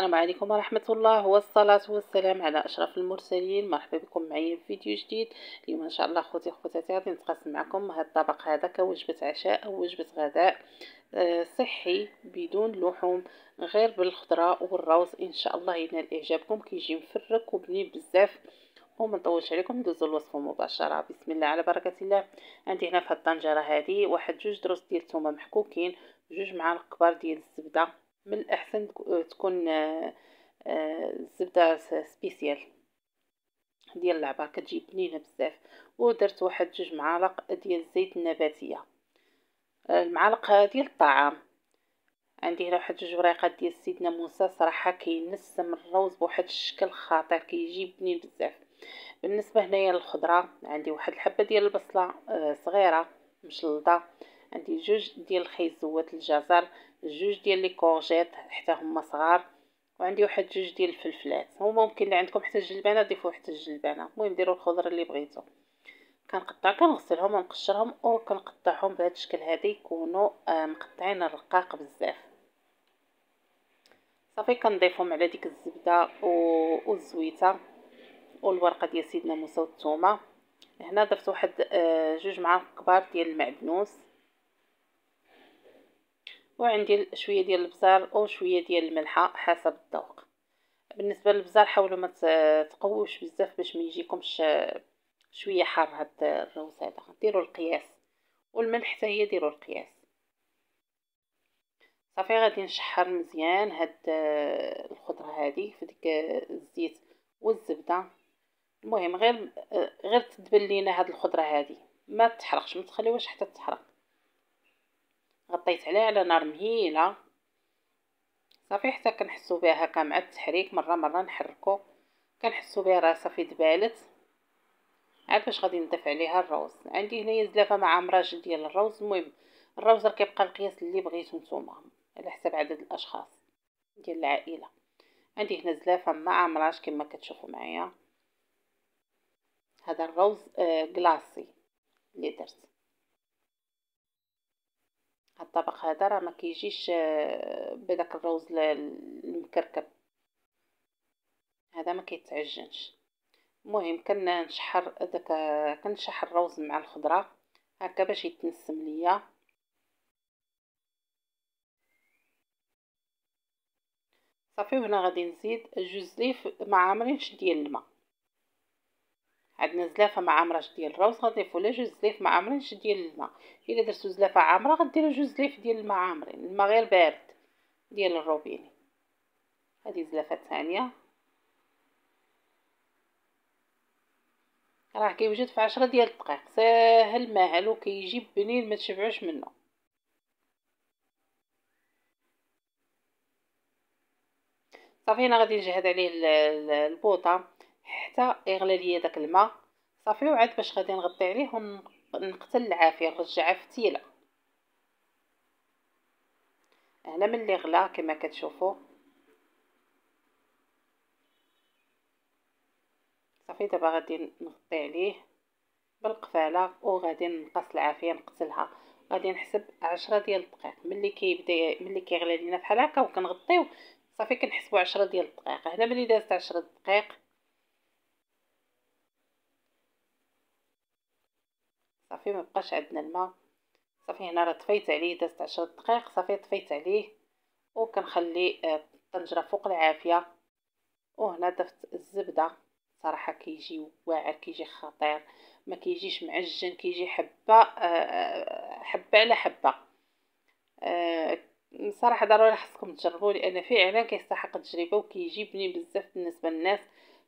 السلام عليكم ورحمة الله والصلاة والسلام على أشرف المرسلين مرحبا بكم معايا في فيديو جديد اليوم إن شاء الله خوتي خوتاتي غادي نتقاسم معكم هاد الطبق هذا كوجبة عشاء أو وجبة غداء آه، صحي بدون لحوم غير بالخضرة والروز إن شاء الله ينال إعجابكم كيجي مفرك وبنين بزاف ومنطولش عليكم ندوزو الوصفه مباشره بسم الله على بركه الله عندي هنا في هاد الطنجره هذه واحد جوج دروس ديال التومة محكوكين جوج معالق كبار ديال الزبده من الأحسن تكون الزبدة آه، سبيسيال ديال اللعبه كتجي بنينه بزاف ودرت واحد جوج معالق ديال الزيت النباتيه آه، المعالق ديال الطعام عندي هنا واحد جوج وريقات ديال سيدنا موسى صراحه كينسم الروز بواحد الشكل خطير كيجي بنين بزاف بالنسبه هنايا للخضره عندي واحد الحبه ديال البصله آه، صغيره مشلضه عندي جوج ديال الخيزوات الجزر جوج ديال لي كورجيت حتى هما صغار وعندي واحد جوج ديال الفلفلات ممكن اللي عندكم حتى الجلبانه ضيفوا حتى الجلبانه المهم ديروا الخضر اللي بغيتو كنقطع كنغسلهم ونقشرهم او كنقطعهم بهذا الشكل هذا يكونوا آه، مقطعين الرقاق بزاف صافي كنضيفهم على ديك الزبده والزويته والورقه ديال سيدنا موسى والثومه هنا ضفت واحد آه، جوج معالق كبار ديال المعدنوس وعندي شويه ديال البزار او شويه ديال الملحه حسب الذوق بالنسبه للبزار حاولوا ما تقووش بزاف باش ما يجيكمش آه، شويه حار هاد الروز هذا ديروا القياس والملح حتى هي ديروا القياس صافي غادي نشحر مزيان هاد آه، الخضره هذه في ديك آه، الزيت والزبده المهم غير غير تدبل لينا هاد الخضره هذه ما تحرقش ما تخليوهاش حتى تحرق غطيت عليه على نار مهيله صافي حتى كنحسو بها هكا مع التحريك مره مره نحركو كنحسو بها راه صافي دبالت عاد باش غادي نضيف عليها الروز عندي هنايا زلافه مع عمراج ديال الروز المهم الروز راه كيبقى القياس اللي بغيتو نتوما على حسب عدد الاشخاص ديال العائله عندي هنا زلافه مع عمراج كما كتشوفوا معايا هذا الروز آه كلاصي اللي درت الطبق هذا راه ما كيجيش آه، بداك الروز المكركب هذا ما كيتعجنش المهم كنشحر داك كنشحر الروز مع الخضره هكا باش يتنسم ليا صافي وهنا غادي نزيد جوج زليف ما عامرينش ديال الماء عندنا زلافه ما ديال الروز غنضيفو لا جوج زليف ما ديال الماء الا درتو زلافه عامره غديروا جوج زليف ديال الماء عامرين الماء غير بارد ديال الروبيني هذه زلافه ثانيه راه كيوجد في عشرة ديال الدقائق ساهل ماهل وكيجي بنين ما تشبعوش منه صافي انا غادي نجهد عليه البوطه حتى يغلى ليا داك الماء صافي وعاد باش غادي نغطي عليه ونقتل العافيه نرجعها في هنا ملي غلا كما كتشوفوا صافي دابا غادي نغطي عليه بالقفاله وغادي نقص العافيه نقتلها غادي نحسب عشرة ديال الدقائق ملي كيبدا ملي كيغلى لينا بحال هكا وكنغطيو صافي كنحسبوا عشرة ديال الدقائق هنا ملي دازت عشرة دقائق صافي ما بقاش عندنا الماء صافي هنا راه طفيت عليه دازت عشرة دقائق صافي طفيت عليه وكنخلي آه، الطنجره فوق العافيه وهنا ضفت الزبده صراحه كيجي واعر كيجي خطير ما كيجيش معجن كيجي حبه آه، حبه على حبه آه، صراحه ضروري خصكم تجربوا لان فعلا كيستحق التجربه وكيجي بنين بزاف بالنسبه للناس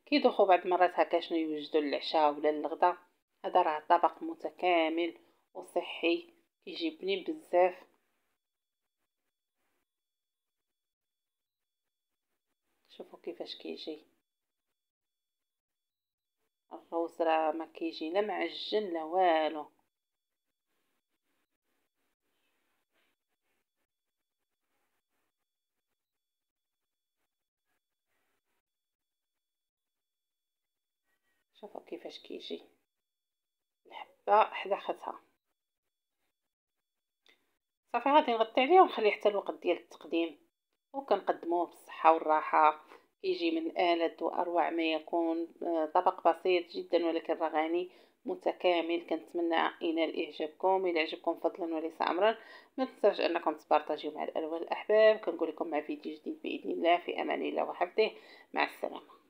كيدوخوا بعض المرات هكا شنو يوجدوا للعشاء ولا للغدا هذا راه طبق متكامل وصحي كيجيبني بزاف شوفوا كيفاش كيجي الروز راه ما كيجي لا معجن لا والو شوفوا كيفاش كيجي الحبه حدا خدها صافي غادي نغطي عليه ونخليه حتى الوقت ديال التقديم وكنقدموه بالصحه والراحه كيجي من آلد واروع ما يكون آه، طبق بسيط جدا ولكن راه غني متكامل كنتمنى ينال اعجابكم الى عجبكم فضلا وليس امرا ما تنساوش انكم تبارطاجيو مع الألوان الاحباب كنقول لكم مع فيديو جديد باذن الله في امان الله وحفظه مع السلامه